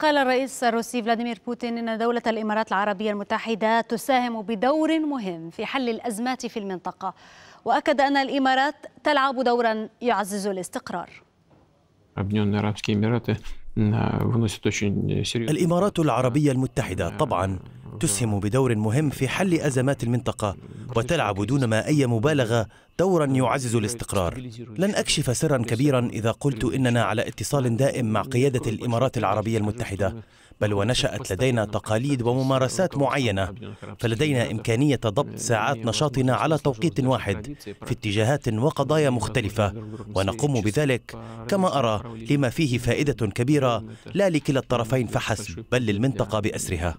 قال الرئيس الروسي فلاديمير بوتين ان دوله الامارات العربيه المتحده تساهم بدور مهم في حل الازمات في المنطقه واكد ان الامارات تلعب دورا يعزز الاستقرار الامارات العربيه المتحده طبعا تسهم بدور مهم في حل ازمات المنطقه وتلعب دون ما اي مبالغه دورا يعزز الاستقرار لن أكشف سرا كبيرا إذا قلت إننا على اتصال دائم مع قيادة الإمارات العربية المتحدة بل ونشأت لدينا تقاليد وممارسات معينة فلدينا إمكانية ضبط ساعات نشاطنا على توقيت واحد في اتجاهات وقضايا مختلفة ونقوم بذلك كما أرى لما فيه فائدة كبيرة لا لكلا الطرفين فحسب بل للمنطقة بأسرها